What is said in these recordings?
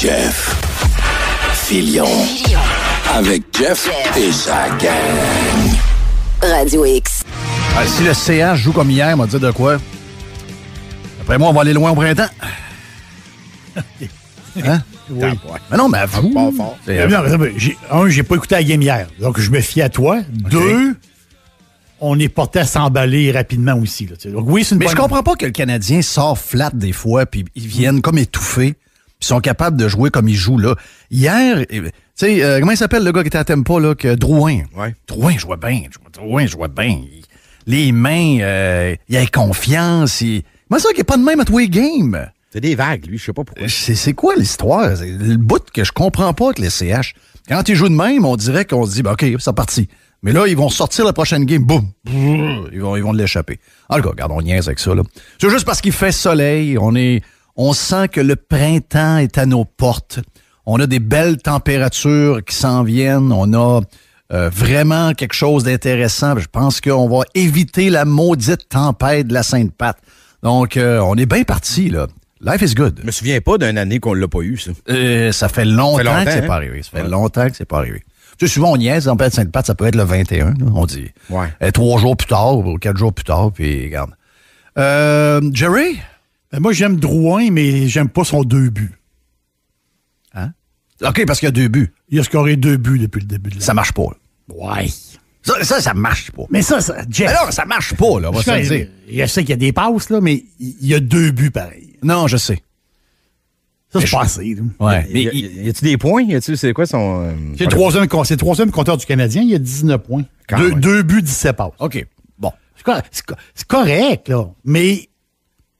Jeff Filion. Avec Jeff, et sa gang. Radio X. Ah, si le CH joue comme hier, m'a dit de quoi? Après moi, on va aller loin au printemps. hein? Oui. Ah, mais non, mais avoue. Ah, euh, un, j'ai pas écouté la game hier, donc je me fie à toi. Deux, on est porté à s'emballer rapidement aussi. oui, Mais je comprends pas que le Canadien sort flat des fois, puis ils viennent comme étouffés. Ils sont capables de jouer comme ils jouent là. Hier, euh, tu sais, euh, comment il s'appelle le gars qui était à Tempo? là, que Drouin. Ouais. Drouin jouait bien. Drouin jouait bien. Les mains, euh, il a confiance. Il... moi ça qu'il n'est pas de même à tous les games? C'est des vagues, lui, je sais pas pourquoi. Euh, c'est quoi l'histoire? Le bout que je comprends pas avec les CH. Quand ils jouent de même, on dirait qu'on se dit, ben, OK, c'est parti. Mais là, ils vont sortir la prochaine game, boum, ils vont ils vont l'échapper. En tout cas, regarde, on niaise avec ça. là C'est juste parce qu'il fait soleil, on est on sent que le printemps est à nos portes. On a des belles températures qui s'en viennent. On a euh, vraiment quelque chose d'intéressant. Je pense qu'on va éviter la maudite tempête de la sainte pâte Donc, euh, on est bien parti, là. Life is good. Je me souviens pas d'une année qu'on l'a pas eu, ça. Euh, ça fait longtemps, que c'est hein? pas arrivé. Ça fait longtemps que c'est pas arrivé. Tu sais, souvent, on niaise, en de sainte pâte ça peut être le 21, on dit. Ouais. Et trois jours plus tard, ou quatre jours plus tard, puis regarde. Euh, Jerry? Ben, moi, j'aime Drouin, mais j'aime pas son deux buts. Hein? OK, parce qu'il y a deux buts. Il a scoré deux buts depuis le début de l'année. Ça marche pas. Ouais. Ça, ça, ça, marche pas. Mais ça, ça Jeff, Alors, ça marche pas, là, on va se dire. Je sais qu'il y a des passes, là, mais il y a deux buts pareils. Non, je sais. Ça, c'est passé. assez. Ouais. Mais y a-tu des points? Y a-tu, c'est quoi son. Euh, c'est le troisième, troisième compteur du Canadien, il y a 19 points. Deux, deux, buts, 17 passes. OK. Bon. C'est, correct, là. Mais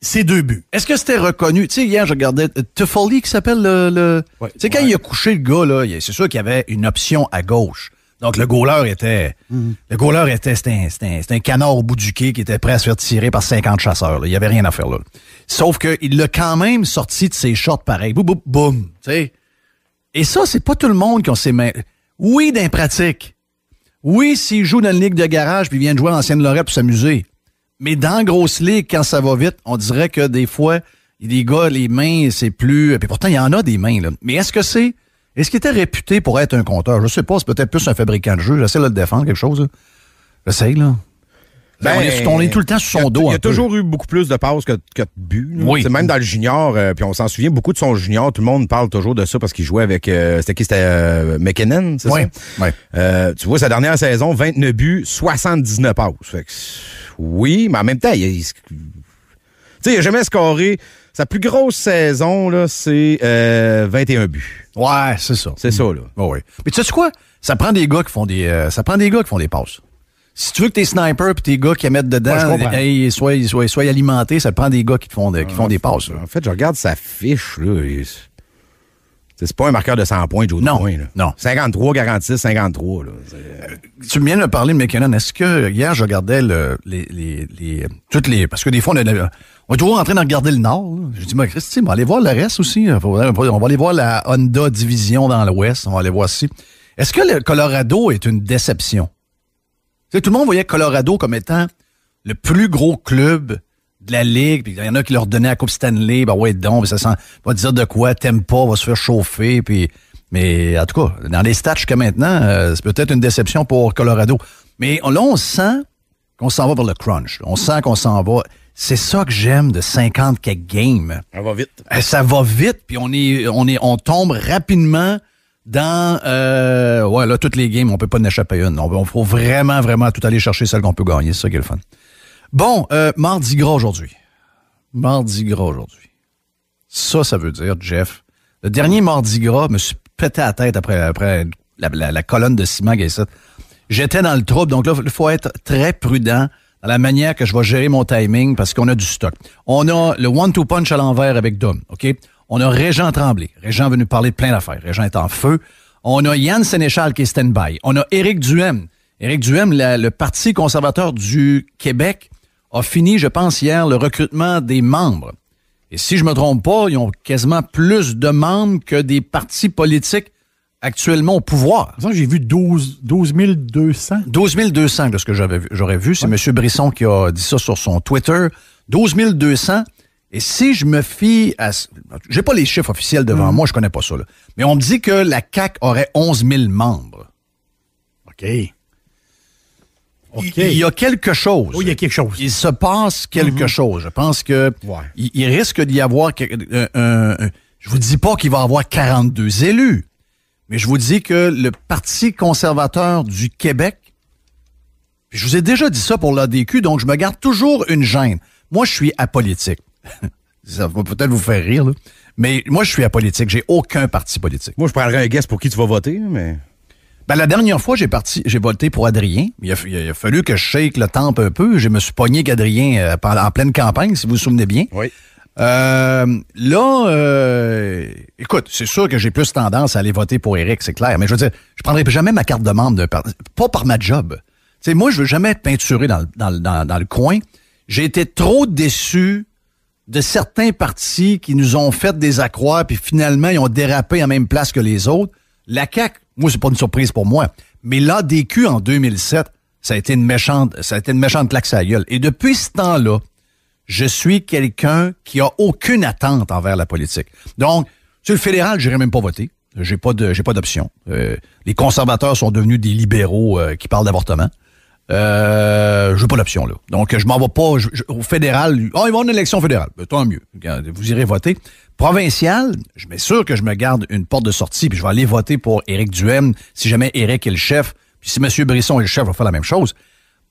c'est deux buts. Est-ce que c'était reconnu? Tu sais, hier, je regardais euh, Tuffoli, qui s'appelle le... c'est tu sais, quand il a couché le gars, là, c'est sûr qu'il y avait une option à gauche. Donc, le goaler était... Mm-hmm. Le goaler était... C'était un, un, canard au bout du quai qui était prêt à se faire tirer par 50 chasseurs. Il n'y avait rien à faire là. Sauf qu'il l'a quand même sorti de ses shorts pareil. Boum, boum, boum. Et ça, c'est pas tout le monde qui a ses mains... Oui, d'impratique. Oui, s'il joue dans le ligue de garage puis vient de jouer à l'ancienne Lorette pour s'amuser. Mais dans Grosse Ligue, quand ça va vite, on dirait que des fois, les gars, les mains, c'est plus. Euh, puis pourtant, il y en a des mains, là. Mais est-ce que c'est. Est-ce qu'il était réputé pour être un compteur? Je sais pas, c'est peut-être plus un fabricant de jeux. J'essaie de le défendre quelque chose. J'essaie, là. Ben, on, est, tout le temps sur son dos. Il y a toujours eu beaucoup plus de passes que, de buts. Oui. Même dans le junior, euh, puis on s'en souvient beaucoup de son junior, tout le monde parle toujours de ça parce qu'il jouait avec. Euh, c'était qui C'était euh, McKinnon, c'est ça? Oui. tu vois, sa dernière saison, 29 buts, 79 passes. oui, mais en même temps, il, a jamais scoré. Sa plus grosse saison, c'est 21 buts. Ouais, c'est ça. C'est ça, mm. là. oui. Mais tu sais quoi? Ça prend des gars qui font des. ça prend des gars qui font des passes. Si tu veux que tes snipers et tes gars qui mettent dedans soit soient, alimentés, ça prend des gars qui font, qui font des passes. En fait, je regarde sa fiche. Là, C'est pas un marqueur de 100 points, Joe. Non. non. 53, 46, 53. Là. Euh, euh, tu viens de parler de McKinnon. Est-ce que hier, je regardais les, les, toutes les. Parce que des fois, on, est toujours en train de regarder le Nord. Je dis, mais Christy, on va aller voir le reste aussi. Hein. On va aller voir la Honda Division dans l'Ouest. On va aller voir si. Est-ce que le Colorado est une déception? tout le monde voyait Colorado comme étant le plus gros club de la Ligue. Il y en a qui leur donnaient la Coupe Stanley. Ben ouais, donc, ça sent, va dire de quoi, t'aimes pas, va se faire chauffer. mais en tout cas, dans les stats jusqu'à maintenant, euh, c'est peut-être une déception pour Colorado. Mais on, là, on sent qu'on s'en va vers le crunch. On sent qu'on s'en va. C'est ça que j'aime de 50 games. Ça va vite. Euh, ça va vite, puis on, est, on, est, on tombe rapidement dans euh, ouais, là, toutes les games, on peut pas en échapper une. On, faut vraiment, vraiment tout aller chercher celle qu'on peut gagner. C'est ça qui est le fun. Bon, euh, mardi gras aujourd'hui. Mardi gras aujourd'hui. Ça, ça veut dire, Jeff, le dernier mardi gras je me suis pété à la tête après, après la, colonne de ciment ça. J'étais dans le trouble, donc là, il faut être très prudent dans la manière que je vais gérer mon timing parce qu'on a du stock. On a le one-two punch à l'envers avec Dom, OK? On a Régent Tremblay. Régent venu parler de plein d'affaires. Régent est en feu. On a Yann Sénéchal qui est stand-by. On a Éric Duhem. Éric Duhem, le Parti conservateur du Québec, a fini, je pense, hier, le recrutement des membres. Et si je me trompe pas, ils ont quasiment plus de membres que des partis politiques actuellement au pouvoir. J'ai vu 12, 200. 12 200 de ce que j'aurais vu. C'est Monsieur M. Brisson qui a dit ça sur son Twitter. 12 200. Et si je me fie à... J'ai pas les chiffres officiels devant mm. moi, je connais pas ça. Mais on me dit que la CAC aurait 11 000 membres. OK. ok, Il, y a quelque chose. Oui, il y a quelque chose. Il se passe quelque mm-hmm. chose. Je pense que il, risque d'y avoir. Je euh, ne je vous dis pas qu'il va y avoir 42 élus, mais je vous dis que le Parti conservateur du Québec. Je vous ai déjà dit ça pour l'ADQ, donc je me garde toujours une gêne. Moi, je suis apolitique. ça va peut-être vous faire rire, là. Mais moi, je suis à politique. J'ai aucun parti politique. Moi, je prendrais un guess pour qui tu vas voter, mais. Ben, la dernière fois, j'ai parti, j'ai voté pour Adrien. Il a, fallu que je shake le temple un peu. Je me suis pogné qu'Adrien euh, en pleine campagne, si vous vous souvenez bien. Oui. Euh, là, euh, écoute, c'est sûr que j'ai plus tendance à aller voter pour Eric, c'est clair. Mais je veux dire, je prendrai jamais ma carte de membre Pas par ma job. sais, moi, je veux jamais être peinturé dans le coin. J'ai été trop déçu de certains partis qui nous ont fait des accroires, puis finalement, ils ont dérapé en même place que les autres. La cac, moi, c'est pas une surprise pour moi, mais l'ADQ en 2007, ça a été une méchante, ça a été une méchante claque à gueule. Et depuis ce temps-là, je suis quelqu'un qui a aucune attente envers la politique. Donc, sur le fédéral, j'irai même pas voter. J'ai pas de, j'ai pas d'option. Euh, les conservateurs sont devenus des libéraux euh, qui parlent d'avortement. Euh, je veux pas l'option, là. Donc, je m'en vais pas au fédéral. oh, ils vont une élection fédérale. Ben, tant mieux. Vous irez voter. Provincial, je sûr que je me garde une porte de sortie, puis je vais aller voter pour Éric Duhem, si jamais Éric est le chef. Puis si M. Brisson est le chef, on va faire la même chose.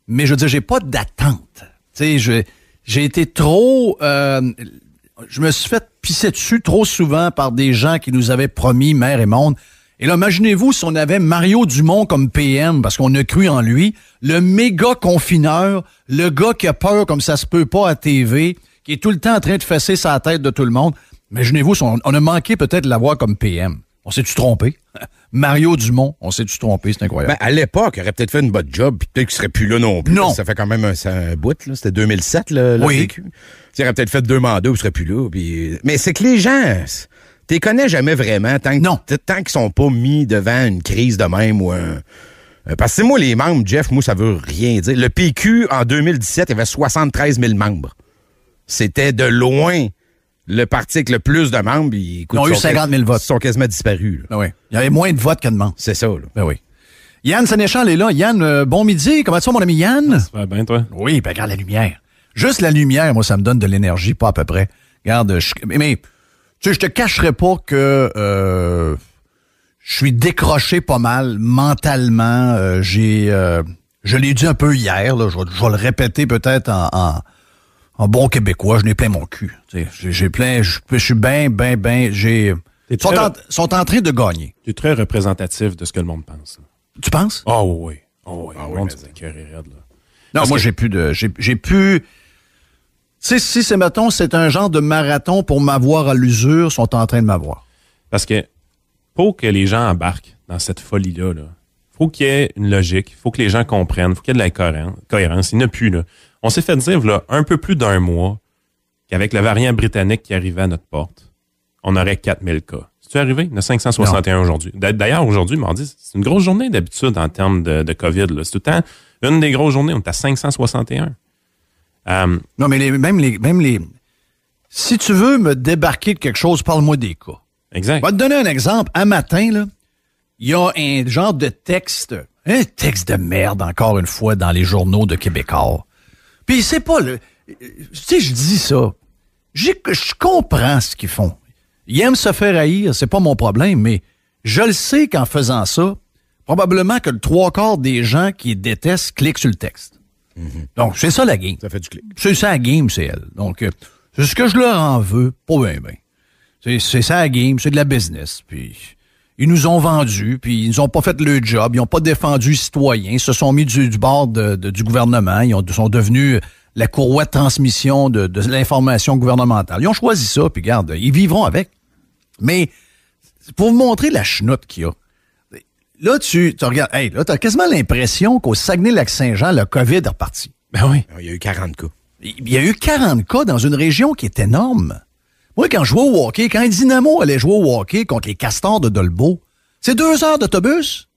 Mais je veux dire, j'ai pas d'attente. Tu sais, j'ai été trop... Euh, je me suis fait pisser dessus trop souvent par des gens qui nous avaient promis, mère et monde, et là, imaginez-vous si on avait Mario Dumont comme PM, parce qu'on a cru en lui, le méga confineur, le gars qui a peur comme ça se peut pas à TV, qui est tout le temps en train de fesser sa tête de tout le monde. Imaginez-vous si on, a manqué peut-être de l'avoir comme PM. On s'est-tu trompé? Mario Dumont, on s'est-tu trompé? C'est incroyable. Ben, à l'époque, il aurait peut-être fait une bonne job, puis peut-être qu'il serait plus là non plus. Non. Ça fait quand même un, bout, là. C'était 2007, là. Oui. Il aurait peut-être fait deux mandats, il serait plus là. Mais c'est que les gens t'es connais jamais vraiment tant que, tant qu'ils sont pas mis devant une crise de même ou un parce que moi, les membres, Jeff, moi, ça veut rien dire. Le PQ, en 2017, il y avait 73 000 membres. C'était de loin le parti avec le plus de membres. Ils, ont eu 50 000 votes. Ils sont quasiment disparus. Ah il y avait moins de votes que de membres. C'est ça. Là. Ben oui. Yann Sénéchal est là. Yann, euh, bon midi. Comment tu mon ami Yann? Ah, ça va bien, toi? Oui, ben regarde la lumière. Juste la lumière, moi, ça me donne de l'énergie, pas à peu près. Regarde, je... mais tu sais, je te cacherai pas que euh, je suis décroché pas mal mentalement. Euh, j'ai, euh, je l'ai dit un peu hier. je, vais le répéter peut-être en, bon québécois. Je n'ai plein mon cul. j'ai, plein. Je, suis bien, bien, bien. J'ai sont, en, train de gagner. Tu es très représentatif de ce que le monde pense. Tu penses? Ah oui. oui. Ah, oui, ah là. Non, moi, j'ai plus de. J'ai, j'ai plus si c'est, mettons, c'est un genre de marathon pour m'avoir à l'usure, sont en train de m'avoir. Parce que pour que les gens embarquent dans cette folie-là, il faut qu'il y ait une logique, faut que les gens comprennent, faut qu'il y ait de la cohérence. Il n'y a plus, On s'est fait dire, là, un peu plus d'un mois, qu'avec la variant britannique qui arrivait à notre porte, on aurait 4000 cas. C'est-tu arrivé? Il y en a 561 aujourd'hui. D'ailleurs, aujourd'hui, mardi, c'est une grosse journée d'habitude en termes de, de COVID. C'est tout le temps une des grosses journées. On est à 561. Euh, non, mais même, les, même Si tu veux me débarquer de quelque chose, parle-moi des cas. Exact. Je vais te donner un exemple. Un matin, il y a un genre de texte, un texte de merde, encore une fois, dans les journaux de Québécois. Puis c'est pas le. Tu je dis ça. Je comprends ce qu'ils font. Ils aiment se faire haïr, c'est pas mon problème, mais je le sais qu'en faisant ça, probablement que le trois quarts des gens qui détestent cliquent sur le texte. Mhm. Donc, c'est ça la game. Ça fait du clic. C'est ça la game, c'est elle. Donc, euh, c'est ce que je leur en veux, pas bien, bien. C'est ça la game, c'est de la business. Puis, ils nous ont vendu, puis ils n'ont pas fait le job, ils n'ont pas défendu les citoyens, ils se sont mis du, bord du gouvernement, ils sont devenus la courroie de transmission de, l'information gouvernementale. Ils ont choisi ça, puis garde, ils vivront avec. Mais pour vous montrer la chenoute qu'il y a, Là, tu, tu regardes, hey, là, quasiment l'impression qu'au Saguenay-Lac-Saint-Jean, le COVID est reparti. Ben oui. Il y a eu 40 cas. Il y a eu 40 cas dans une région qui est énorme. Moi, quand je jouais au hockey, quand Dynamo allait jouer au hockey contre les Castors de Dolbeau, c'est deux heures d'autobus.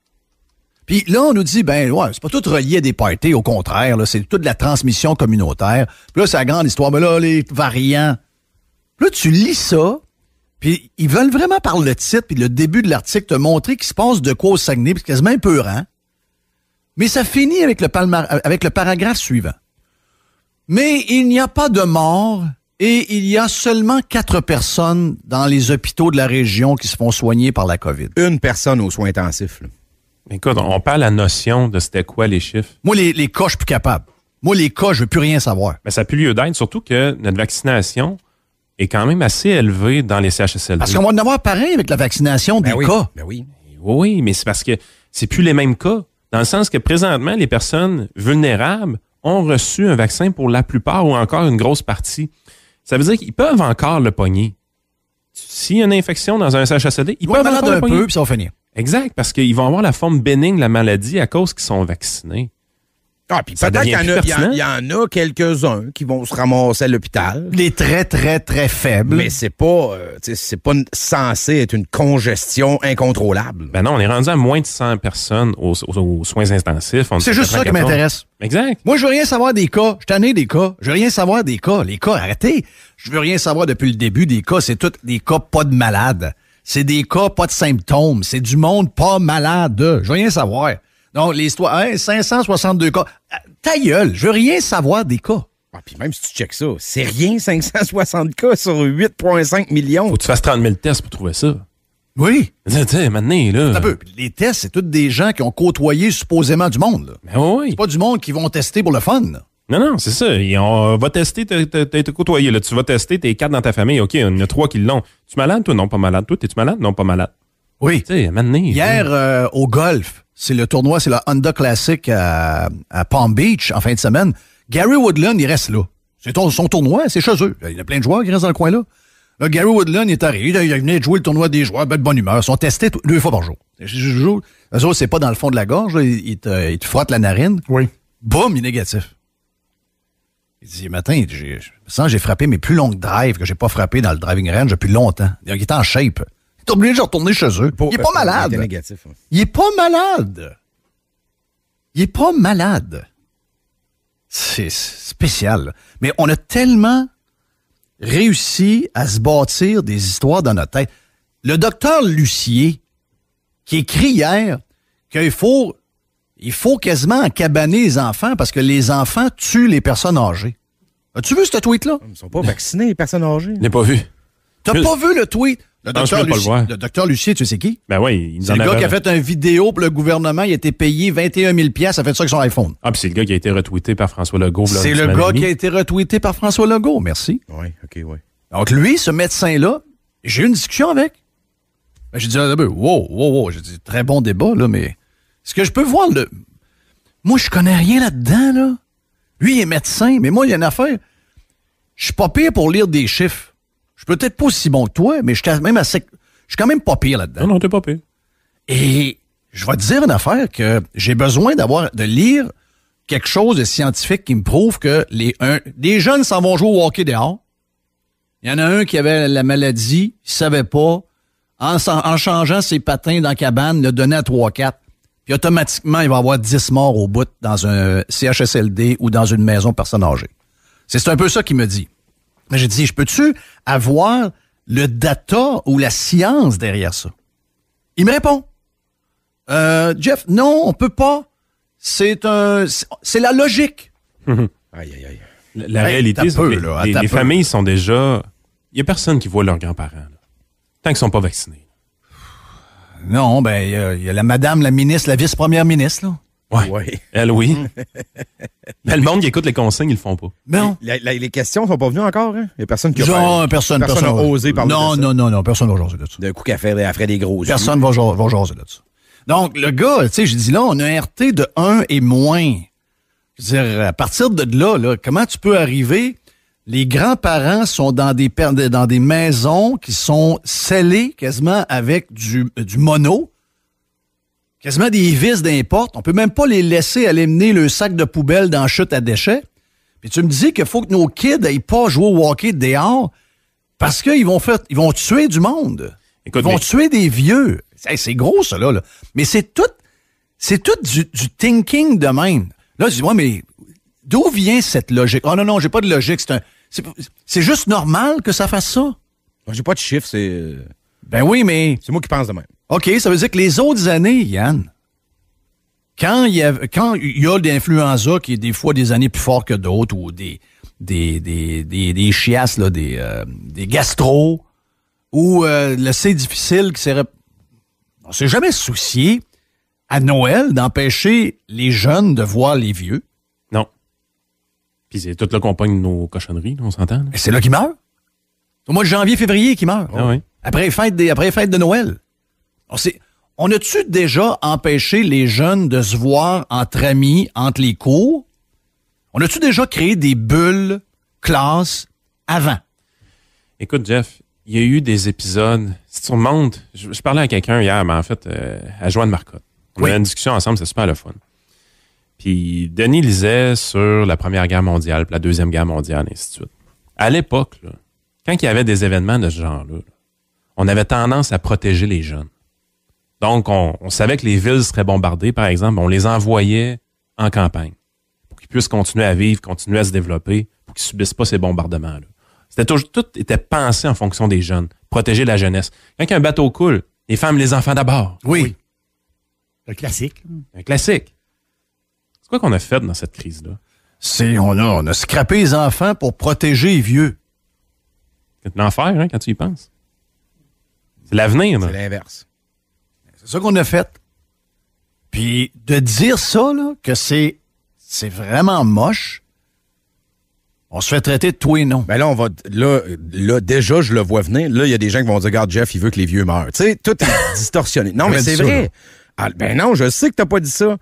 Puis là, on nous dit, ben ouais, c'est pas tout relié à des parties, au contraire, c'est toute la transmission communautaire. Puis là, c'est la grande histoire, mais ben là, les variants. là, tu lis ça, puis ils veulent vraiment par le titre puis le début de l'article te montrer qu'il se passe de quoi au Saguenay, c'est quasiment peu Mais ça finit avec le, paragraphe suivant. Mais il n'y a pas de mort et il y a seulement quatre personnes dans les hôpitaux de la région qui se font soigner par la COVID. Une personne aux soins intensifs. Écoute, on parle la notion de c'était quoi les chiffres. Moi, les, les cas, je suis plus capable. Moi, les cas, je veux plus rien savoir. Mais ça n'a plus lieu d'être, surtout que notre vaccination, est quand même assez élevé dans les CHSLD. Parce qu'on va en avoir pareil avec la vaccination ben des cas. Ben oui. mais c'est parce que c'est plus les mêmes cas. Dans le sens que présentement, les personnes vulnérables ont reçu un vaccin pour la plupart ou encore une grosse partie. Ça veut dire qu'ils peuvent encore le pogner. S'il y a une infection dans un CHSLD, ils peuvent encore le pogner. un peu, puis ça va finir. Exact, parce qu'ils vont avoir la forme bénigne de la maladie à cause qu'ils sont vaccinés. Ah, peut-être qu'il y, en a quelques-uns qui vont se ramasser à l'hôpital. Des très, très, très faibles. Mais c'est pas, euh, c'est pas censé être une congestion incontrôlable. Ben non, on est rendu à moins de 100 personnes aux, soins intensifs. C'est juste ça qui m'intéresse. Exact. Moi, je veux rien savoir des cas. Je t'en ai des cas. Je veux rien savoir des cas. Les cas, arrêtez. Je veux rien savoir depuis le début des cas. C'est tous des cas pas de malades. C'est des cas pas de symptômes. C'est du monde pas malade. Je veux rien savoir. Non, l'histoire, hein, 562 cas. Euh, ta gueule, je veux rien savoir des cas. Ah, puis même si tu checkes ça, c'est rien 560 cas sur 8,5 millions. Faut que tu fasses 30 000 tests pour trouver ça. Oui. T'sais, maintenant, là. Un peu. Les tests, c'est tous des gens qui ont côtoyé supposément du monde. Là. Mais ben oui. C'est pas du monde qui vont tester pour le fun. Non, non, c'est ça. on va tester, t'as été côtoyé. Là. Tu vas tester tes quatre dans ta famille. OK, il y en a trois qui l'ont. Tu es malade, toi? Non, pas malade. Toi, t'es-tu malade? Non, pas malade. Oui. Tu sais, Hier, hein. euh, au golf, c'est le tournoi, c'est le Honda Classic à, Palm Beach en fin de semaine. Gary Woodland, il reste là. C'est son tournoi, c'est chez eux. Il y a plein de joueurs qui restent dans le coin là. Gary Woodland est arrivé, il, est venait jouer le tournoi des joueurs, ben, de bonne humeur. Ils sont testés deux fois par jour. Eux autres, c'est pas dans le fond de la gorge, il te, frotte la narine. Oui. Boum, il est négatif. Il dit, matin, j'ai, sans j'ai frappé mes plus longues drives que j'ai pas frappé dans le driving range depuis longtemps. Il est en shape. Il est obligé de retourner chez eux. il est pas malade. Il est pas malade. Il est pas malade. C'est spécial. Mais on a tellement réussi à se bâtir des histoires dans notre tête. Le docteur Lucier, qui écrit hier qu'il faut, il faut quasiment cabaner les enfants parce que les enfants tuent les personnes âgées. As-tu vu ce tweet-là? Ils ne sont pas vaccinés, les personnes âgées. Je pas vu. T'as pas vu le tweet? Le docteur, Lucie, le, docteur Lucier, tu sais qui? Ben oui, il C'est le gars qui a fait un vidéo pour le gouvernement, il a été payé 21 000 pièces, ça fait ça avec son iPhone. Ah, puis c'est le gars qui a été retweeté par François Legault. C'est le gars qui a été retweeté par François Legault, merci. Oui, OK, oui. Donc lui, ce médecin-là, j'ai eu une discussion avec. Ben, j'ai dit, ah, wow, wow, wow, j'ai dit, très bon débat, là, mais ce que je peux voir le... Moi, je connais rien là-dedans, là. Lui, il est médecin, mais moi, il y a une affaire. Je suis pas pire pour lire des chiffres. Je suis peut-être pas aussi bon que toi, mais je suis même assez. Je suis quand même pas pire là-dedans. Non, non, t'es pas pire. Et je vais te dire une affaire que j'ai besoin d'avoir de lire quelque chose de scientifique qui me prouve que les un, des jeunes s'en vont jouer au hockey dehors. Il y en a un qui avait la maladie, il savait pas. En, changeant ses patins dans la cabane, le donnait à 3-4. Puis automatiquement, il va avoir 10 morts au bout dans un CHSLD ou dans une maison personne âgée. C'est un peu ça qu'il me dit. Mais j'ai dit, je peux-tu avoir le data ou la science derrière ça? Il me répond. Euh, Jeff, non, on peut pas. C'est un, c'est la logique. aïe, aïe, La, réalité, c'est que les, familles sont déjà. Il n'y a personne qui voit leurs grands-parents, tant qu'ils sont pas vaccinés. Non, ben, il y, y, a la madame, la ministre, la vice-première ministre, là, Ouais. Elle, oui. Mais le monde qui écoute les consignes, ils le font pas. Non. Les, questions ne questions sont pas venues encore, hein? Il y a personne qui a Genre, personne, personne, personne osé parler non, de Non, non, non, personne va jaser de dessus D'un coup, qu'à faire, à des grosses. Personne va, va jaser là-dessus. Donc, le gars, tu sais, je dis là, on a un RT de 1 et moins. Je veux dire, à partir de là, là comment tu peux arriver? Les grands-parents sont dans des, dans des maisons qui sont scellées quasiment avec du, du mono quasiment des vis d'importe. On peut même pas les laisser aller mener le sac de poubelle dans la chute à déchets. mais tu me dis qu'il faut que nos kids aillent pas jouer au hockey dehors parce qu'ils vont faire, ils vont tuer du monde. ils vont tuer des vieux. c'est gros, ça, là. Mais c'est tout, c'est tout du, thinking de même. Là, je dis, moi mais d'où vient cette logique? Oh non, non, j'ai pas de logique. C'est un, c'est juste normal que ça fasse ça. J'ai pas de chiffres. c'est. Euh, ben oui, mais. C'est moi qui pense de même. OK, ça veut dire que les autres années, Yann, quand il y a, quand il y a l'influenza qui est des fois des années plus fortes que d'autres ou des, des, des, des, chiasses, euh, des, gastro ou euh, le C difficile qui serait. On s'est jamais soucié à Noël d'empêcher les jeunes de voir les vieux. Non. Puis c'est tout là qu'on pogne nos cochonneries, on s'entend. C'est là qu'ils meurent. Au mois de janvier, février qu'ils meurt. Ah après après les fêtes de Noël on a-tu déjà empêché les jeunes de se voir entre amis, entre les cours? On a-tu déjà créé des bulles classes avant? Écoute, Jeff, il y a eu des épisodes. Si tu remontes, je, je parlais à quelqu'un hier, mais en fait, euh, à Joanne Marcotte. On a une discussion ensemble, c'est super le fun. Puis Denis lisait sur la Première Guerre mondiale, puis la Deuxième Guerre mondiale, et ainsi de suite. À l'époque, quand il y avait des événements de ce genre-là, on avait tendance à protéger les jeunes. Donc, on, savait que les villes seraient bombardées, par exemple. On les envoyait en campagne pour qu'ils puissent continuer à vivre, continuer à se développer, pour qu'ils subissent pas ces bombardements-là. C'était toujours, tout était pensé en fonction des jeunes, protéger la jeunesse. Quand un bateau coule, les femmes, les enfants d'abord. Oui. Un classique. Un classique. C'est quoi qu'on a fait dans cette crise-là? C'est, on a, on scrappé les enfants pour protéger les vieux. C'est l'enfer, hein, quand tu y penses. C'est l'avenir, C'est l'inverse. C'est ça qu'on a fait. Puis de dire ça, là, que c'est, c'est vraiment moche, on se fait traiter de tout et non. Mais ben là, on va, là, là, déjà, je le vois venir. Là, il y a des gens qui vont dire, regarde, Jeff, il veut que les vieux meurent. Tu sais, tout est distorsionné. Non, mais, c'est vrai. Ah, ben non, je sais que t'as pas dit ça.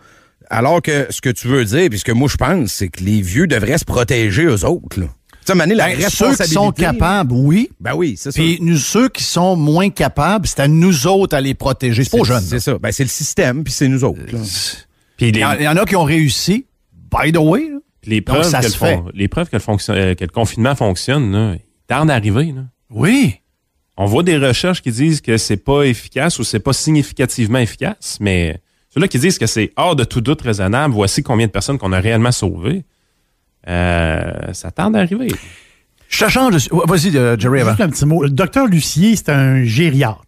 Alors que ce que tu veux dire, puisque moi je pense, c'est que les vieux devraient se protéger eux autres. Là. Ben, ceux qui sont capables, oui. Ben oui, c'est Puis nous, ceux qui sont moins capables, c'est à nous autres à les protéger. C'est pas jeunes. C'est ça. Ben, c'est le système, puis c'est nous autres. Euh, il y, en a qui ont réussi, by the way. Les preuves, euh, que, le confinement fonctionne, là, d'arriver. Oui. On voit des recherches qui disent que c'est pas efficace ou c'est pas significativement efficace, mais ceux-là qui disent que c'est hors de tout doute raisonnable, voici combien de personnes qu'on a réellement sauvées. Euh, ça tente d'arriver. Je te change. Vas-y, euh, Jerry, avant. Juste un petit mot. Le docteur Lucier, c'est un gériatre.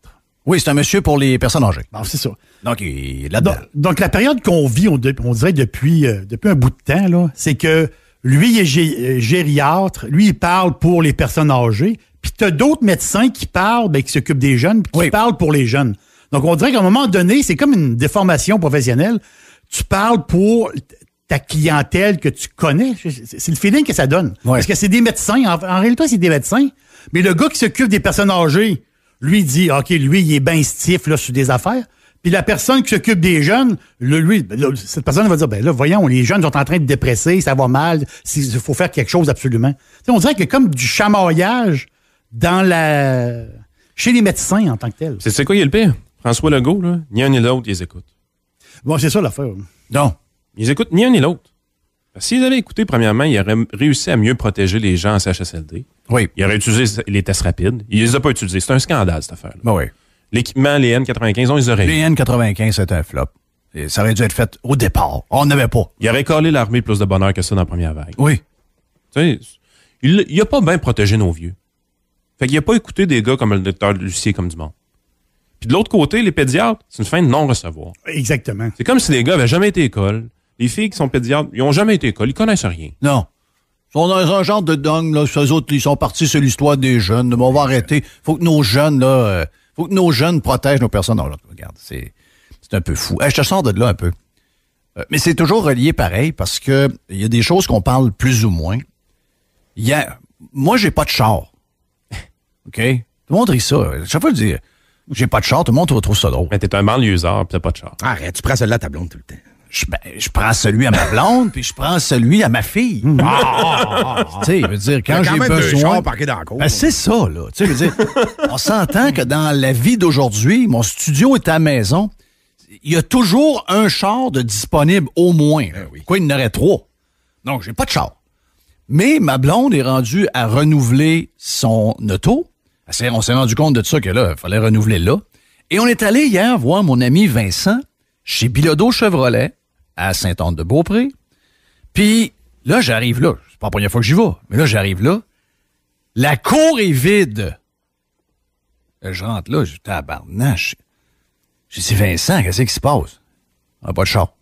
Oui, c'est un monsieur pour les personnes âgées. c'est ça. Donc, il là donc, donc, la période qu'on vit, on, dirait depuis, euh, depuis un bout de temps, c'est que lui, il est gériatre, lui, il parle pour les personnes âgées, puis tu as d'autres médecins qui parlent, ben, qui s'occupent des jeunes, puis qui parlent pour les jeunes. Donc, on dirait qu'à un moment donné, c'est comme une déformation professionnelle. Tu parles pour ta clientèle que tu connais. C'est le feeling que ça donne. Parce que c'est des médecins. En, réalité, c'est des médecins. Mais le gars qui s'occupe des personnes âgées, lui, dit, OK, lui, il est bien stiff là, sur des affaires. Puis la personne qui s'occupe des jeunes, le, lui, ben, cette personne va dire, ben là, voyons, les jeunes sont en train de dépresser, ça va mal, il faut faire quelque chose absolument. on dirait que comme du chamoyage dans la... chez les médecins en tant que tel. C'est quoi, il a le pire? François Legault, là, ni un ni l'autre, ils écoutent. Bon, c'est ça l'affaire. Non. Ils écoutent ni un ni l'autre. S'ils avaient écouté, premièrement, ils auraient réussi à mieux protéger les gens en CHSLD. Oui. Ils auraient utilisé les tests rapides. Ils les ont pas utilisés. C'est un scandale, cette affaire-là. Ben oui. L'équipement, les N95, on les aurait Les N95, c'est un flop. ça aurait dû être fait au départ. On n'avait pas. Il aurait collé l'armée plus de bonheur que ça dans la première vague. Oui. Tu sais, il, n'a pas bien protégé nos vieux. Fait qu'il a pas écouté des gars comme le docteur Lucier, comme du monde. Puis de l'autre côté, les pédiatres, c'est une fin de non-recevoir. Exactement. C'est comme si les gars avaient jamais été école, les filles qui sont pédiatres, ils n'ont jamais été écoles. ils connaissent rien. Non. Ils sont dans un genre de dingue, là. autres, ils sont partis sur l'histoire des jeunes. de on va arrêter. Faut que nos jeunes, là, euh, faut que nos jeunes protègent nos personnes. là, regarde, c'est, c'est un peu fou. je te sors de là un peu. Euh, mais c'est toujours relié pareil parce que il y a des choses qu'on parle plus ou moins. moi, j'ai pas de char. OK? Tout le monde rit ça. Chaque fois, je dire. j'ai pas de char, tout le monde trouve ça drôle. Mais t'es un banlieusard tu t'as pas de char. Arrête, tu prends celle-là à ta blonde tout le temps. Ben, je, prends celui à ma blonde, puis je prends celui à ma fille. Ah, ah, ah, tu sais, je veux dire, quand, quand j'ai besoin... parqués dans la cour. Ben, c'est ça, là. Tu sais, dire, on s'entend que dans la vie d'aujourd'hui, mon studio est à maison, il y a toujours un char de disponible au moins. Eh Quoi, il y en aurait trois. Donc, j'ai pas de char. Mais ma blonde est rendue à renouveler son auto. On s'est rendu compte de ça que là, il fallait renouveler là. Et on est allé hier voir mon ami Vincent chez Bilodo Chevrolet à Saint-Anne-de-Beaupré. Puis là, j'arrive là. C'est pas la première fois que j'y vais, mais là, j'arrive là. La cour est vide. je rentre là, je tabarnache. Je dis, Vincent, qu'est-ce qui se passe? pas de char.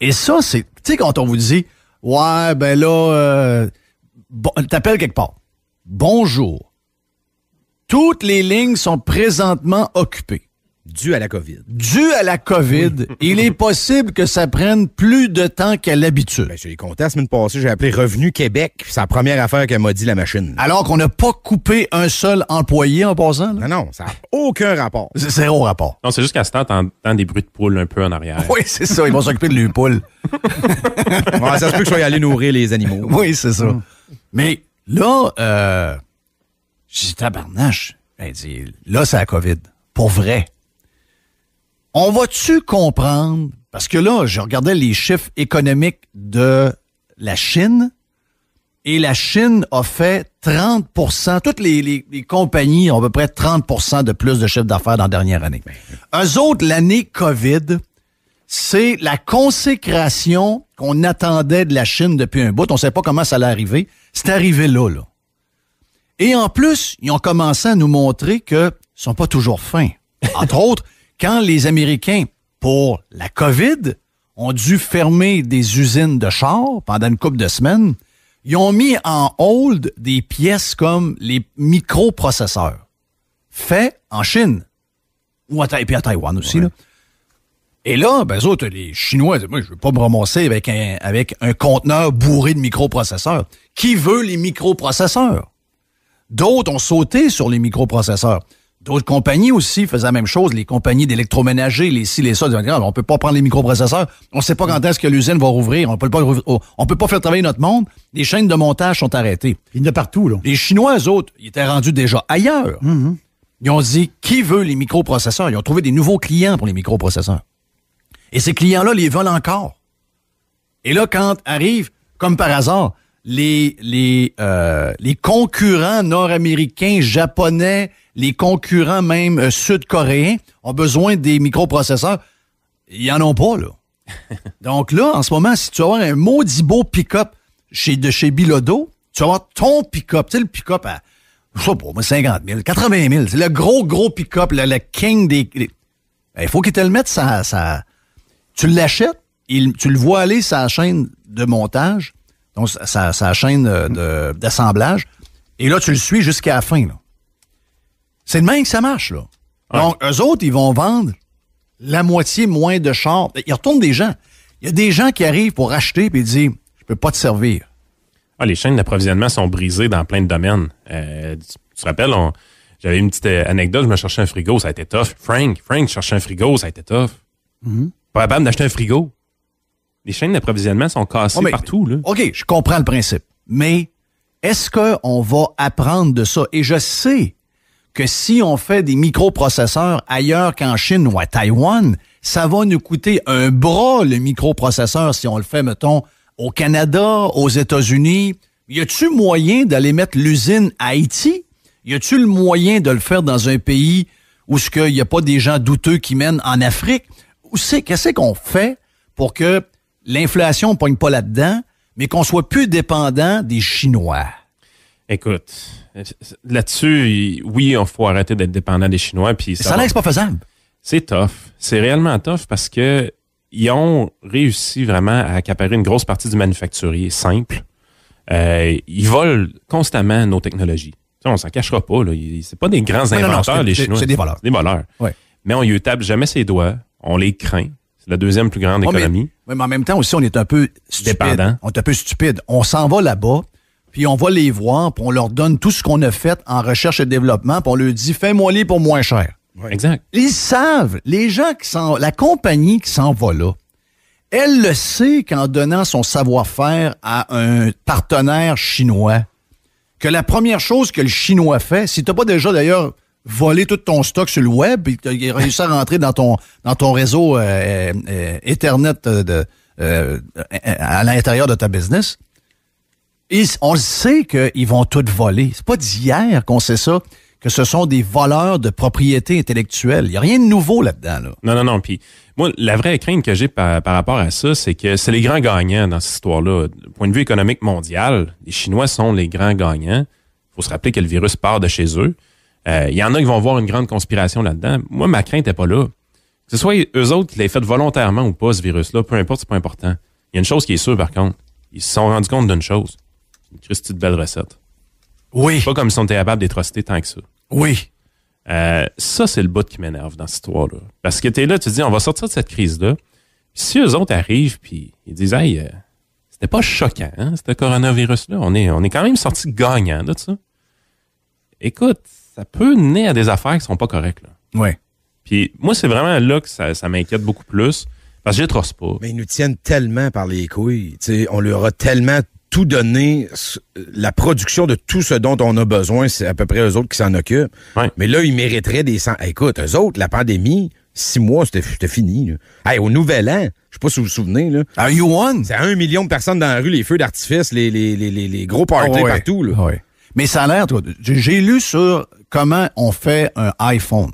Et ça, c'est, tu sais, quand on vous dit, ouais, ben là, euh, t'appelles quelque part. Bonjour. Toutes les lignes sont présentement occupées. Dû à la COVID. Dû à la COVID, il est possible que ça prenne plus de temps qu'à l'habitude. Ben, j'ai les la semaine passée, j'ai appelé Revenu Québec. C'est la première affaire qu'elle m'a dit, la machine. Alors qu'on n'a pas coupé un seul employé en passant. Là. Non, non, ça n'a aucun rapport. C'est zéro rapport. Non, c'est juste qu'à ce temps, t'entends des bruits de poules un peu en arrière. Oui, c'est ça. Ils vont s'occuper de leurs poules. bon, ça se peut que je sois allé nourrir les animaux. Oui, c'est ça. Mais là, euh, j'ai dit, tabarnache. dit, là, c'est la COVID. Pour vrai. On va-tu comprendre, parce que là, je regardais les chiffres économiques de la Chine, et la Chine a fait 30 toutes les, compagnies ont à peu près 30 de plus de chiffre d'affaires dans la dernière année. Un ben autres, l'année COVID, c'est la consécration qu'on attendait de la Chine depuis un bout. On ne sait pas comment ça allait arriver. C'est arrivé là, là. Et en plus, ils ont commencé à nous montrer qu'ils ne sont pas toujours fins. Entre autres, quand les Américains, pour la COVID, ont dû fermer des usines de char pendant une couple de semaines, ils ont mis en hold des pièces comme les microprocesseurs, faits en Chine, ou à, et Taïwan aussi. Et là, ben, autres, les Chinois, moi, je veux pas me ramasser avec un conteneur bourré de microprocesseurs. Qui veut les microprocesseurs? D'autres ont sauté sur les microprocesseurs. D'autres compagnies aussi faisaient la même chose, les compagnies d'électroménager, les ci, les ça. On peut pas prendre les microprocesseurs. On sait pas quand est-ce que l'usine va rouvrir. On peut pas, oh, on peut pas faire travailler notre monde. Les chaînes de montage sont arrêtées. Il y en a partout, Les Chinois, eux autres, ils étaient rendus déjà ailleurs. Mm-hmm. Ils ont dit, qui veut les microprocesseurs? Ils ont trouvé des nouveaux clients pour les microprocesseurs. Et ces clients-là les veulent encore. Et là, quand arrivent, comme par hasard, les, les, euh, les concurrents nord-américains, japonais, les concurrents même euh, sud-coréens ont besoin des microprocesseurs. Ils en ont pas, là. Donc là, en ce moment, si tu vas avoir un maudit beau pick-up chez, de chez Bilodo, tu vas avoir ton pick-up, tu sais, le pick-up à, je sais pas, 50 000, 80 000, c'est le gros, gros pick-up, le, king des... Il faut qu'il te le mette, ça... ça tu l'achètes, tu le vois aller sa chaîne de montage, donc sa, sa chaîne euh, d'assemblage, et là, tu le suis jusqu'à la fin, là. C'est de même que ça marche, là. Donc, eux autres, ils vont vendre la moitié moins de chars. Ils retournent des gens. Il y a des gens qui arrivent pour acheter et disent Je ne peux pas te servir. Ah, les chaînes d'approvisionnement sont brisées dans plein de domaines. Euh, tu, te rappelles, j'avais une petite euh, anecdote, je me cherchais un frigo, ça a été tough. Frank, Frank cherchait un frigo, ça a été tough. Mm-hmm. Pas capable d'acheter un frigo. Les chaînes d'approvisionnement sont cassées partout. Là. OK, je comprends le principe. Mais est-ce qu'on va apprendre de ça? Et je sais que si on fait des microprocesseurs ailleurs qu'en Chine ou à Taïwan, ça va nous coûter un bras le microprocesseur si on le fait, mettons, au Canada, aux États-Unis. Y a-tu moyen d'aller mettre l'usine à Haïti? Y a-tu le moyen de le faire dans un pays où ce qu'il n'y a pas des gens douteux qui mènent en Afrique? Où c'est, qu'est-ce qu'on fait pour que l'inflation ne pogne pas là-dedans, mais qu'on soit plus dépendant des Chinois? Écoute, là-dessus, oui, il faut arrêter d'être dépendant des Chinois. Puis ça, n'est pas faisable. C'est tough. C'est réellement tough parce que ils ont réussi vraiment à accaparer une grosse partie du manufacturier simple. Euh, ils volent constamment nos technologies. On on s'en cachera pas. Là. C'est pas des grands inventeurs, les Chinois. C'est des voleurs. des voleurs. Mais on lui tape jamais ses doigts. On les craint. C'est la deuxième plus grande économie. mais, en même temps aussi, on est un peu stupide. Dépendant. On est un peu stupide. On s'en va là-bas puis on va les voir, puis on leur donne tout ce qu'on a fait en recherche et développement, puis on leur dit fais-moi les pour moins cher. Exact. Ils savent, les gens qui sont, la compagnie qui s'en va là, elle le sait qu'en donnant son savoir-faire à un partenaire chinois, que la première chose que le Chinois fait, si tu n'as pas déjà d'ailleurs volé tout ton stock sur le web et tu as réussi à rentrer dans ton, dans ton réseau Ethernet euh, euh, de, euh, à l'intérieur de ta business, on le sait qu'ils vont tous voler. C'est pas d'hier qu'on sait ça, que ce sont des voleurs de propriété intellectuelle. Il n'y a rien de nouveau là-dedans. Non, non, non. Puis moi, la vraie crainte que j'ai par, rapport à ça, c'est que c'est les grands gagnants dans cette histoire-là. Du point de vue économique mondial, les Chinois sont les grands gagnants. Il faut se rappeler que le virus part de chez eux. Il euh, y en a qui vont voir une grande conspiration là-dedans. Moi, ma crainte n'est pas là. Que ce soit eux autres qui l'aient fait volontairement ou pas, ce virus-là, peu importe, c'est pas important. Il y a une chose qui est sûre, par contre. Ils se sont rendus compte d'une chose Christy de belle recette. Oui. Pas comme si on était capable d'étroster tant que ça. Oui. Euh, ça, c'est le bout qui m'énerve dans cette histoire-là. Parce que es là, tu te dis, on va sortir de cette crise-là. Puis si eux autres arrivent, puis ils disent, hey, euh, c'était pas choquant, hein, ce coronavirus-là. On est, on est quand même sorti gagnant de ça. Écoute, ça peut mener à des affaires qui sont pas correctes. Là. Ouais. Puis moi, c'est vraiment là que ça, m'inquiète beaucoup plus. Parce que je trosse pas. Mais ils nous tiennent tellement par les couilles. on leur a tellement tout donner, la production de tout ce dont on a besoin, c'est à peu près eux autres qui s'en occupent. Mais là, ils mériteraient des Écoute, eux autres, la pandémie, six mois, c'était fini. au nouvel an, je sais pas si vous vous souvenez. Là, Are you one? C'est un million de personnes dans la rue, les feux d'artifice, les, les, gros ah parties partout. Ah Mais ça a l'air, toi. J'ai lu sur comment on fait un iPhone.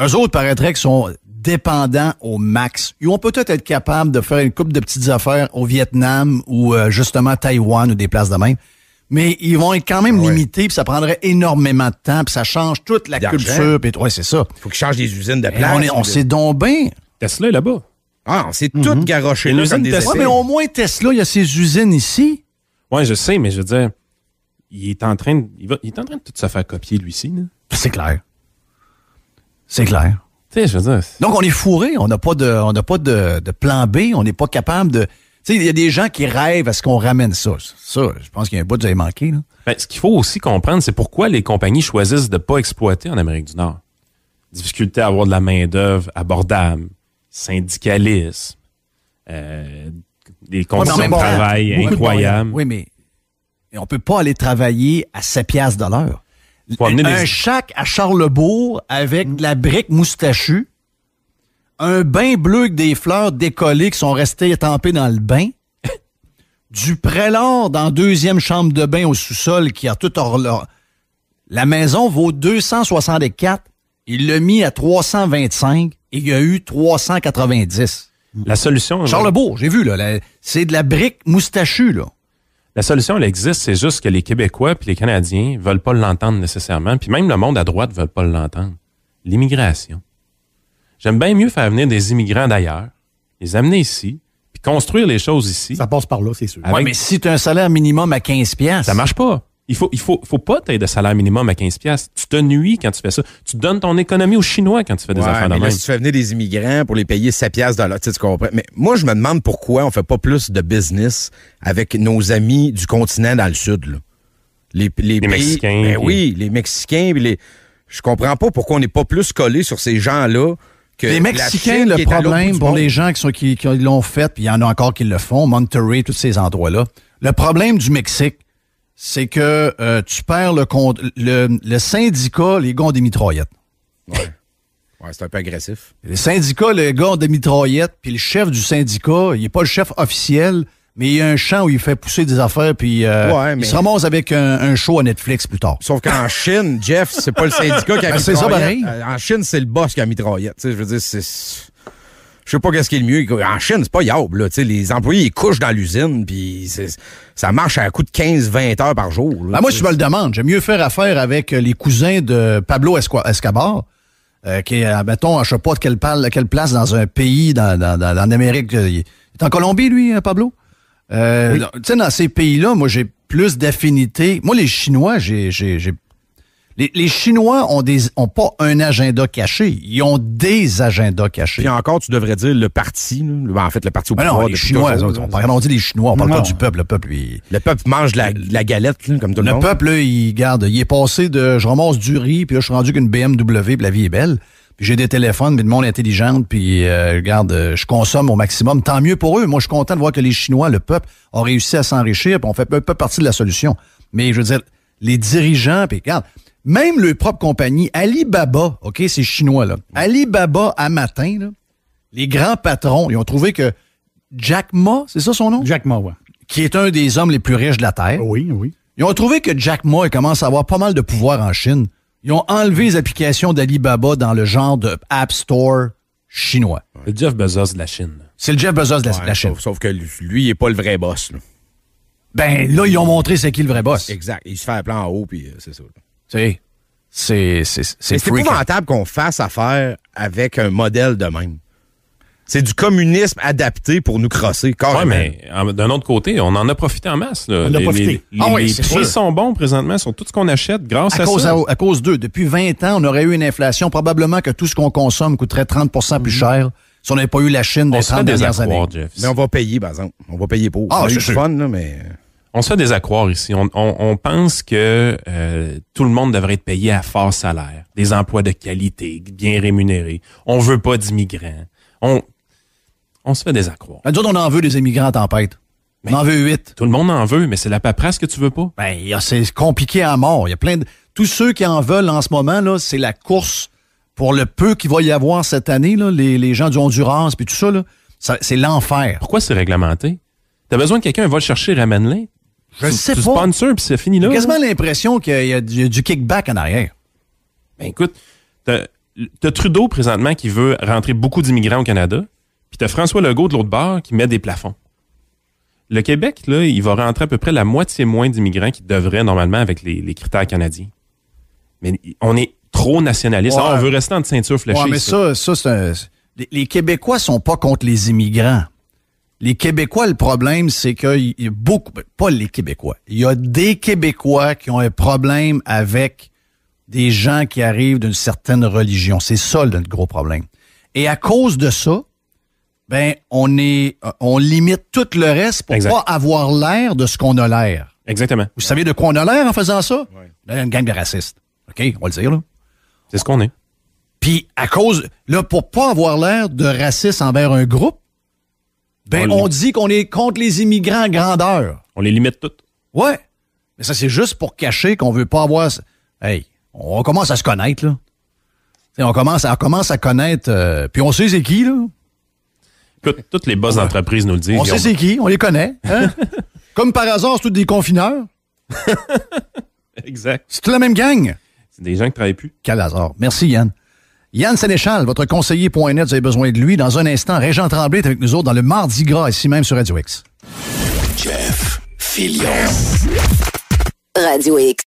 Eux autres paraîtraient qu'ils sont dépendant au max. Ils vont peut-être être capables de faire une coupe de petites affaires au Vietnam ou euh, justement Taïwan ou des places de même. Mais ils vont être quand même ah limités, puis ça prendrait énormément de temps, puis ça change toute la culture. Oui, c'est ça. faut qu'ils changent les usines de eh, place. on sait on donc bien. Tesla est là-bas. Ah, on s'est mhm. tout garoché mais au moins Tesla, il y a ses usines ici. Oui, je sais, mais je veux dire, il est en train il est en train de tout se faire copier, lui-ci. C'est clair. C'est clair. Donc, on est fourré. On n'a pas, de, on pas de, plan B. On n'est pas capable de. Tu sais, il y a des gens qui rêvent à ce qu'on ramène ça. Ça, je pense qu'il y a un bout de manqué. Là. Ben, ce qu'il faut aussi comprendre, c'est pourquoi les compagnies choisissent de ne pas exploiter en Amérique du Nord. Difficulté à avoir de la main-d'œuvre abordable, syndicalisme, euh, des conditions de travail incroyables. Oui, mais on ne peut pas aller travailler à 7 piastres de l'heure un chac à Charlebourg avec de la brique moustachue, un bain bleu avec des fleurs décollées qui sont restées étampées dans le bain, du prélord dans deuxième chambre de bain au sous-sol qui a tout horloge. La maison vaut 264. Il l'a mis à 325 et il y a eu 390. La solution. Charlebourg, j'ai vu, là, c'est de la brique moustachue, là. La solution, elle existe, c'est juste que les Québécois puis les Canadiens veulent pas l'entendre nécessairement, puis même le monde à droite veut pas l'entendre. L'immigration. J'aime bien mieux faire venir des immigrants d'ailleurs, les amener ici, puis construire les choses ici. Ça passe par là, c'est sûr. mais si tu as un salaire minimum à 15 piastres. ça marche pas. Il faut, il faut, faut pas être de salaire minimum à 15 pièces. Tu te nuis quand tu fais ça. Tu donnes ton économie aux Chinois quand tu fais des affaires de si tu fais venir des immigrants pour les payer 7 pièces de tu comprends. Mais moi, je me demande pourquoi on fait pas plus de business avec nos amis du continent dans le sud. Les, les, Mexicains. Ben oui, les Mexicains. Les... Je comprends pas pourquoi on n'est pas plus collé sur ces gens-là que les Mexicains, le problème pour les gens qui, sont, l'ont fait, puis il y en a encore qui le font, Monterrey, tous ces endroits-là. Le problème du Mexique, c'est que euh, tu perds le, le, le, syndicat, les gars des mitraillettes. Ouais. ouais c'est un peu agressif. Le syndicat, les gars des mitraillettes, puis le chef du syndicat, il n'est pas le chef officiel, mais il y a un champ où il fait pousser des affaires, puis euh, il se ramasse avec un, show à Netflix plus tard. Sauf qu'en Chine, Jeff, c'est pas le syndicat qui a ben, euh, en Chine, c'est le boss qui a mitraillette. je veux dire, c'est je sais pas qu'est-ce qui est le mieux. En Chine, c'est pas yable, là. les employés, ils couchent dans l'usine, puis ça marche à un coup de 15-20 heures par jour. Là, ben, moi, je me le demande. J'aime mieux faire affaire avec euh, les cousins de Pablo Escobar. Euh, qui est, euh, mettons, je sais pas de quelle, place dans un pays, dans, dans, l'Amérique. Il est en Colombie, lui, hein, Pablo? Tu sais, dans ces pays-là, moi, j'ai plus d'affinité. Moi, les Chinois, j'ai les, Chinois ont des ont pas un agenda caché, ils ont des agendas cachés. Puis encore, tu devrais dire le parti, ben, en fait le parti au ben pouvoir. Chinois, on, dit les Chinois, on parle pas du peuple. Le peuple, le peuple mange la, galette comme tout le, monde. Le peuple, il garde, il est passé de je ramasse du riz, puis là je suis rendu qu'une BMW, puis la vie est belle j'ai des téléphones, mais de monde intelligente, puis euh, euh, je consomme au maximum. Tant mieux pour eux. Moi, je suis content de voir que les Chinois, le peuple, ont réussi à s'enrichir, puis on fait un peu partie de la solution. Mais je veux dire, les dirigeants, puis regarde, même leur propre compagnie, Alibaba, OK, c'est chinois, là. Alibaba, à matin, les grands patrons, ils ont trouvé que Jack Ma, c'est ça son nom? Jack Ma, oui. Qui est un des hommes les plus riches de la Terre. Oui, oui. Ils ont trouvé que Jack Ma commence à avoir pas mal de pouvoir en Chine. Ils ont enlevé les applications d'Alibaba dans le genre de App Store chinois. Le Jeff Bezos de la Chine. C'est le Jeff Bezos de la, Chine. Sauf, que lui, il n'est pas le vrai boss. Là. Ben là, ils ont montré c'est qui le vrai boss. Exact. Il se fait plan en haut, puis euh, c'est ça. C'est c'est c'est épouvantable qu'on fasse affaire avec un modèle de même. C'est du communisme adapté pour nous crosser, carrément. Oui, mais d'un autre côté, on en a profité en masse. On les, profité. Les, ah prix sont bons présentement sur tout ce qu'on achète grâce à, ça. À, à cause d'eux. Depuis 20 ans, on aurait eu une inflation. Probablement que tout ce qu'on consomme coûterait 30 plus mhm. cher si on n'avait pas eu la Chine dans 30 dernières années. Jeff. Mais on va payer, par exemple. On va payer pour. Ah, c'est fun, là, mais... Euh, on se fait des ici. On, pense que euh, tout le monde devrait être payé à fort salaire, des emplois de qualité, bien rémunérés. On veut pas d'immigrants. On, on se fait des on en veut des immigrants en tempête. on ben, en veut huit. Tout le monde en veut, mais c'est la paperasse que tu veux pas. Ben, c'est compliqué à mort. Il y a plein de... Tous ceux qui en veulent en ce moment, là, c'est la course pour le peu qu'il va y avoir cette année, les, gens du Honduras puis tout ça, c'est l'enfer. Pourquoi c'est réglementé? T'as besoin de quelqu'un, va chercher, ramène Je sais pas. sponsor, puis c'est fini là. J'ai quasiment l'impression qu'il y a du, kickback en arrière. Ben, écoute, t'as Trudeau présentement qui veut rentrer beaucoup d'immigrants au Canada, puis t'as François Legault de l'autre bord qui met des plafonds. Le Québec, là, il va rentrer à peu près la moitié moins d'immigrants qui devrait normalement avec les critères canadiens. Mais on est trop nationaliste. Ah, on veut rester en ceinture fléchée. mais ça, ça, les Québécois sont pas contre les immigrants. Les Québécois, le problème, c'est que y a beaucoup, ben, pas les Québécois, il y a des Québécois qui ont un problème avec des gens qui arrivent d'une certaine religion. C'est ça le gros problème. Et à cause de ça, ben on est, on limite tout le reste pour pas avoir l'air de ce qu'on a l'air. Exactement. Vous savez de quoi on a l'air en faisant ça? Oui. Ben, une gang de racistes. OK, on va le dire, là. C'est ce qu'on est. Puis à cause, là, pour pas avoir l'air de raciste envers un groupe, ben on, dit qu'on est contre les immigrants en grandeur. On les limite toutes. Ouais. Mais ça, c'est juste pour cacher qu'on veut pas avoir. Hey, on commence à se connaître, là. on commence, à, commence à connaître. Euh, puis on sait c'est qui, là. toutes les bosses entreprises nous le disent. On sait c'est qui, on les connaît. Hein. Comme par hasard, c'est tous des confineurs. exact. C'est toute la même gang des gens qui ne travaillent plus. Quel hasard. Merci, Yann. Yann Sénéchal, votre conseiller.net, vous avez besoin de lui. Dans un instant, Régent Tremblay est avec nous autres dans le Mardi Gras, ici même sur Radio Jeff Radio X.